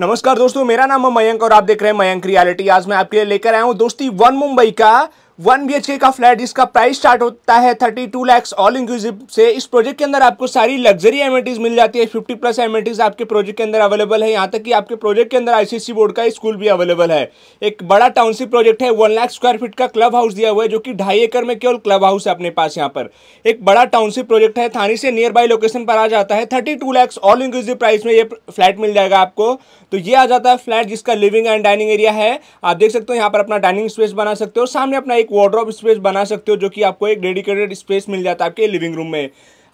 नमस्कार दोस्तों मेरा नाम है मयंक और आप देख रहे हैं मयंक रियलिटी आज मैं आपके लिए लेकर आया हूं दोस्ती वन मुंबई का वन बी का फ्लैट जिसका प्राइस स्टार्ट होता है thirty two lakhs all inclusive से इस प्रोजेक्ट के अंदर आपको सारी लग्जरी एमिटीज़ मिल जाती है फिफ्टी प्लस एमिटीज़ आपके प्रोजेक्ट के अंदर अवेलेबल है यहाँ तक कि आपके प्रोजेक्ट के अंदर आईसीसी बोर्ड का स्कूल भी अवेलेबल है एक बड़ा टाउनशिप प्रोजेक्ट है वन लाख स्क्वायर फीट का क्लब हाउस दिया हुआ है जो कि ढाई एकड़ में केवल क्लब हाउस है अपने पास यहाँ पर एक बड़ा टाउनशिप प्रोजेक्ट है थानी से नियर बाई लोकेशन पर आ जाता है thirty two lakhs all inclusive price में ये फ्लैट मिल जाएगा आपको तो ये आ जाता है फ्लैट जिसका लिविंग एंड डाइनिंग एरिया है आप देख सकते हो यहाँ पर अपना डाइनिंग स्पेस बना सकते हो सामने अपना एक वार्ड्रॉप स्पेस बना सकते हो जो कि आपको एक डेडिकेटेड स्पेस मिल जाता है आपके लिविंग रूम में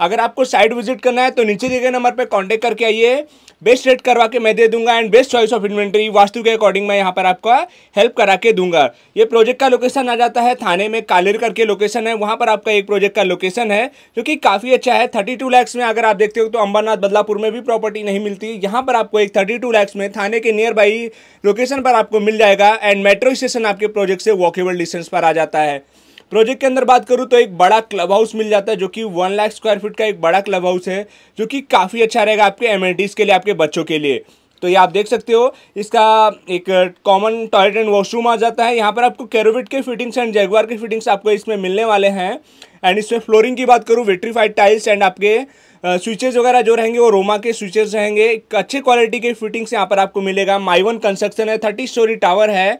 अगर आपको साइट विजिट करना है तो नीचे दिए गए नंबर पर कॉन्टेक्ट करके आइए बेस्ट रेट करवा के मैं दे दूंगा and best choice of inventory vastu के अकॉर्डिंग मैं यहाँ पर आपका हेल्प करा के दूंगा ये प्रोजेक्ट का लोकेशन आ जाता है थाने में कालेर करके लोकेशन है वहाँ पर आपका एक प्रोजेक्ट का लोकेशन है जो कि काफ़ी अच्छा है थर्टी टू लैक्स में अगर आप देखते हो तो अंबरनाथ बदलापुर में भी प्रॉपर्टी नहीं मिलती यहाँ पर आपको एक थर्टी टू लैक्स में थाने के नियर बाई लोकेशन पर आपको मिल जाएगा एंड मेट्रो स्टेशन आपके प्रोजेक्ट से वॉकेबल डिस्टेंस पर आ जाता है प्रोजेक्ट के अंदर बात करूँ तो एक बड़ा क्लब हाउस मिल जाता है जो कि वन लाख स्क्वायर फीट का एक बड़ा क्लब हाउस है जो कि काफ़ी अच्छा रहेगा आपके एमिनिटीज़ के लिए आपके बच्चों के लिए तो ये आप देख सकते हो इसका एक कॉमन टॉयलेट एंड वॉशरूम आ जाता है यहाँ पर आपको कैरोविट के फिटिंग्स एंड जैगवार के फिटिंग्स आपको इसमें मिलने वाले हैं एंड इसमें फ्लोरिंग की बात करूँ विट्रीफाइड टाइल्स एंड आपके स्विचेज वगैरह जो रहेंगे वो रोमा के स्विचेस रहेंगे अच्छे क्वालिटी के फिटिंग्स यहाँ पर आपको मिलेगा वन कंस्ट्रक्शन है थर्टी स्टोरी टावर है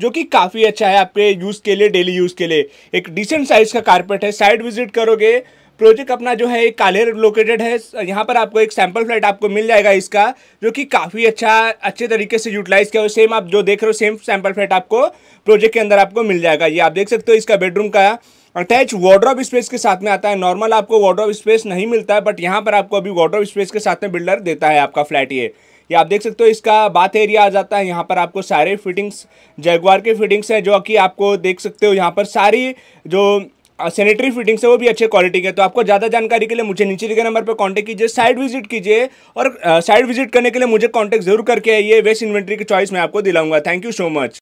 जो कि काफ़ी अच्छा है आपके यूज़ के लिए डेली यूज़ के लिए एक डिसेंट साइज़ का कारपेट है साइड विजिट करोगे प्रोजेक्ट अपना जो है कालेर लोकेटेड है यहाँ पर आपको एक सैम्पल फ्लैट आपको मिल जाएगा इसका जो कि काफ़ी अच्छा अच्छे तरीके से यूटिलाइज किया हुआ सेम आप जो देख रहे हो सेम सैम्पल फ्लैट आपको प्रोजेक्ट के अंदर आपको मिल जाएगा ये आप देख सकते हो इसका बेडरूम का अटैच वार्ड्रॉप स्पेस के साथ में आता है नॉर्मल आपको वार्ड्रॉप स्पेस नहीं मिलता है बट यहाँ पर आपको अभी वार्ड्रॉप स्पेस के साथ में बिल्डर देता है आपका फ्लैट ये ये आप देख सकते हो इसका बाथ एरिया आ जाता है यहाँ पर आपको सारे फिटिंग्स जयगवार के फिटिंग्स हैं जो कि आपको देख सकते हो यहाँ पर सारी जो सैनिटरी फिटिंग्स है वो भी अच्छे क्वालिटी के तो आपको ज़्यादा जानकारी के लिए मुझे नीचे दिखे नंबर पर कांटेक्ट कीजिए साइड विजिट कीजिए और साइड विजिट करने के लिए मुझे कांटेक्ट जरूर करके आइए वेस्ट इन्वेंट्री की चॉइस मैं आपको दिलाऊंगा थैंक यू सो मच